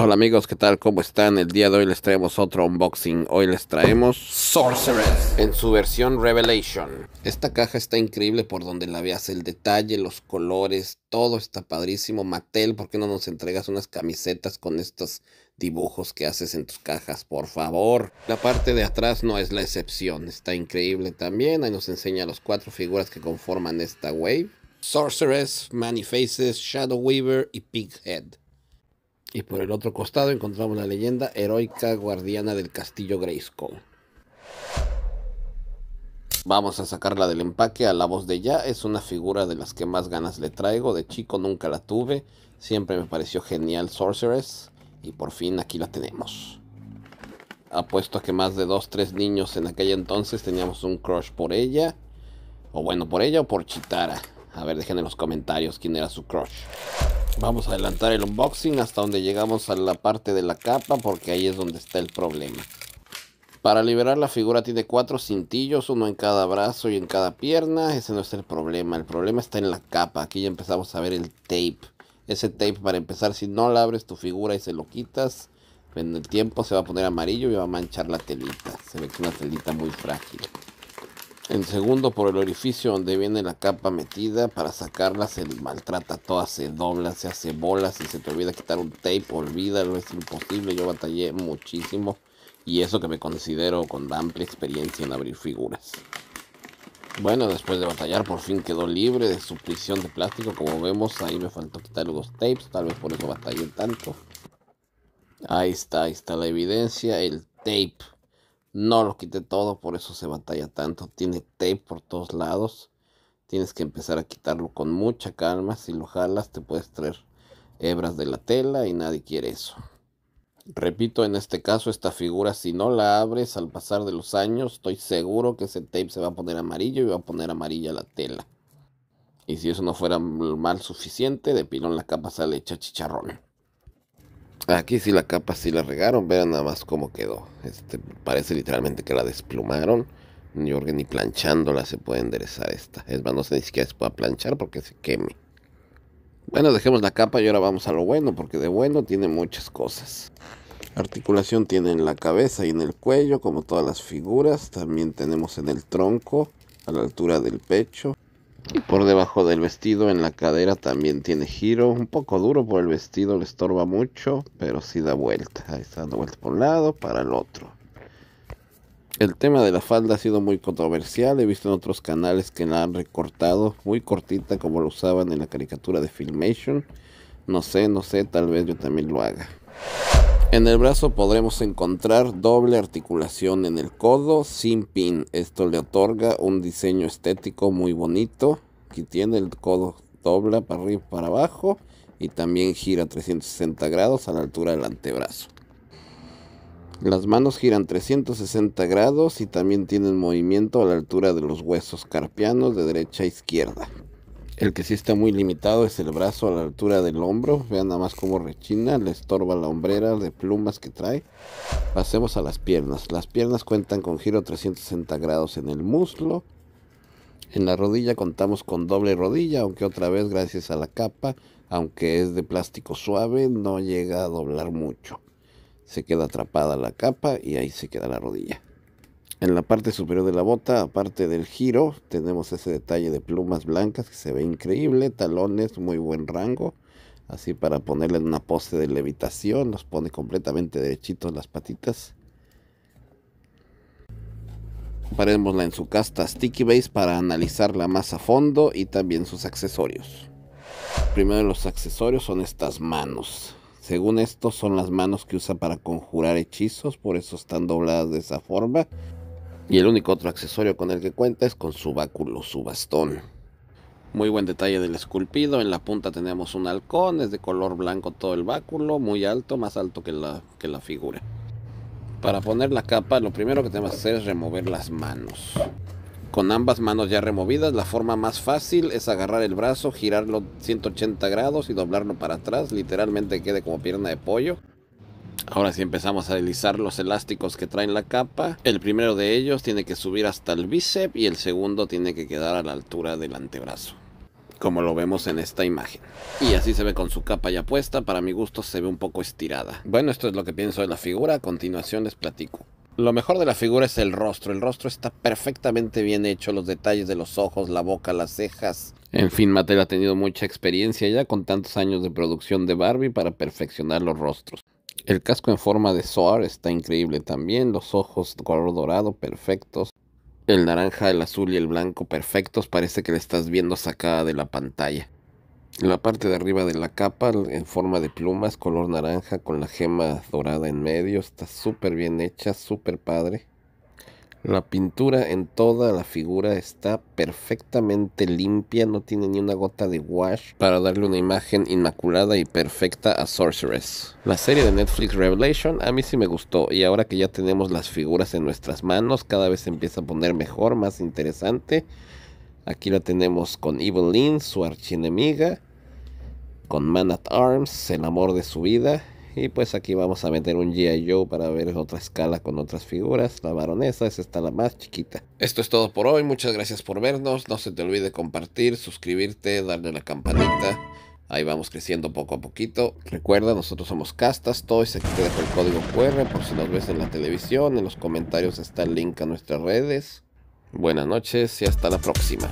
Hola amigos, ¿qué tal? ¿Cómo están? El día de hoy les traemos otro unboxing. Hoy les traemos Sorceress en su versión Revelation. Esta caja está increíble por donde la veas, el detalle, los colores, todo está padrísimo. Mattel, ¿por qué no nos entregas unas camisetas con estos dibujos que haces en tus cajas, por favor? La parte de atrás no es la excepción, está increíble también. Ahí nos enseña las cuatro figuras que conforman esta wave. Sorceress, Many Faces, Shadow Weaver y Pighead. Y por el otro costado encontramos la leyenda heroica guardiana del castillo Grayskull. Vamos a sacarla del empaque a la voz de ya. Es una figura de las que más ganas le traigo. De chico nunca la tuve. Siempre me pareció genial Sorceress. Y por fin aquí la tenemos. Apuesto a que más de 2-3 niños en aquella entonces teníamos un crush por ella. O bueno, por ella o por Chitara. A ver, dejen en los comentarios quién era su crush. Vamos a adelantar el unboxing hasta donde llegamos a la parte de la capa porque ahí es donde está el problema. Para liberar la figura tiene cuatro cintillos, uno en cada brazo y en cada pierna. Ese no es el problema, el problema está en la capa. Aquí ya empezamos a ver el tape. Ese tape para empezar, si no la abres tu figura y se lo quitas, en el tiempo se va a poner amarillo y va a manchar la telita. Se ve que es una telita muy frágil. En segundo por el orificio donde viene la capa metida. Para sacarla se maltrata toda, se dobla, se hace bolas. Si se te olvida quitar un tape, olvídalo, es imposible. Yo batallé muchísimo. Y eso que me considero con amplia experiencia en abrir figuras. Bueno, después de batallar por fin quedó libre de su prisión de plástico. Como vemos, ahí me faltó quitar los tapes. Tal vez por eso batallé tanto. Ahí está, ahí está la evidencia. El tape no lo quité todo, por eso se batalla tanto. Tiene tape por todos lados. Tienes que empezar a quitarlo con mucha calma. Si lo jalas te puedes traer hebras de la tela y nadie quiere eso. Repito, en este caso esta figura si no la abres al pasar de los años, estoy seguro que ese tape se va a poner amarillo y va a poner amarilla la tela. Y si eso no fuera mal suficiente, de pilón la capa sale hecha chicharrón. Aquí sí la capa sí la regaron, vean nada más cómo quedó. Este, parece literalmente que la desplumaron. ni que ni planchándola se puede enderezar esta. Es más, no sé ni siquiera se puede planchar porque se queme. Bueno, dejemos la capa y ahora vamos a lo bueno, porque de bueno tiene muchas cosas. Articulación tiene en la cabeza y en el cuello, como todas las figuras. También tenemos en el tronco, a la altura del pecho. Y por debajo del vestido, en la cadera también tiene giro. Un poco duro por el vestido, le estorba mucho, pero sí da vuelta. Ahí está dando vuelta por un lado, para el otro. El tema de la falda ha sido muy controversial. He visto en otros canales que la han recortado muy cortita como lo usaban en la caricatura de Filmation. No sé, no sé, tal vez yo también lo haga. En el brazo podremos encontrar doble articulación en el codo sin pin. Esto le otorga un diseño estético muy bonito. Aquí tiene el codo dobla para arriba y para abajo y también gira 360 grados a la altura del antebrazo. Las manos giran 360 grados y también tienen movimiento a la altura de los huesos carpianos de derecha a izquierda. El que sí está muy limitado es el brazo a la altura del hombro. Vean nada más cómo rechina, le estorba la hombrera de plumas que trae. Pasemos a las piernas. Las piernas cuentan con giro 360 grados en el muslo. En la rodilla contamos con doble rodilla, aunque otra vez gracias a la capa, aunque es de plástico suave, no llega a doblar mucho. Se queda atrapada la capa y ahí se queda la rodilla. En la parte superior de la bota, aparte del giro, tenemos ese detalle de plumas blancas que se ve increíble, talones, muy buen rango. Así para ponerle una pose de levitación, nos pone completamente derechitos las patitas. Parémosla en su casta Sticky Base para analizarla más a fondo y también sus accesorios. Primero los accesorios son estas manos. Según esto son las manos que usa para conjurar hechizos, por eso están dobladas de esa forma. Y el único otro accesorio con el que cuenta es con su báculo, su bastón. Muy buen detalle del esculpido, en la punta tenemos un halcón, es de color blanco todo el báculo, muy alto, más alto que la, que la figura. Para poner la capa lo primero que tenemos que hacer es remover las manos. Con ambas manos ya removidas, la forma más fácil es agarrar el brazo, girarlo 180 grados y doblarlo para atrás, literalmente quede como pierna de pollo. Ahora si empezamos a deslizar los elásticos que traen la capa. El primero de ellos tiene que subir hasta el bíceps y el segundo tiene que quedar a la altura del antebrazo como lo vemos en esta imagen. Y así se ve con su capa ya puesta, para mi gusto se ve un poco estirada. Bueno, esto es lo que pienso de la figura, a continuación les platico. Lo mejor de la figura es el rostro, el rostro está perfectamente bien hecho, los detalles de los ojos, la boca, las cejas. En fin, Mattel ha tenido mucha experiencia ya con tantos años de producción de Barbie para perfeccionar los rostros. El casco en forma de Soar está increíble también. Los ojos color dorado perfectos. El naranja, el azul y el blanco perfectos. Parece que le estás viendo sacada de la pantalla. La parte de arriba de la capa en forma de plumas, color naranja con la gema dorada en medio. Está súper bien hecha, súper padre. La pintura en toda la figura está perfectamente limpia, no tiene ni una gota de wash para darle una imagen inmaculada y perfecta a Sorceress. La serie de Netflix Revelation a mí sí me gustó y ahora que ya tenemos las figuras en nuestras manos cada vez se empieza a poner mejor, más interesante. Aquí la tenemos con Evelyn, su archienemiga, con Man at Arms, el amor de su vida, y pues aquí vamos a meter un G.I. Joe para ver otra escala con otras figuras. La baronesa esa está la más chiquita. Esto es todo por hoy. Muchas gracias por vernos. No se te olvide compartir, suscribirte, darle la campanita. Ahí vamos creciendo poco a poquito. Recuerda, nosotros somos Castas Toys. Aquí te dejo el código QR por si nos ves en la televisión. En los comentarios está el link a nuestras redes. Buenas noches y hasta la próxima.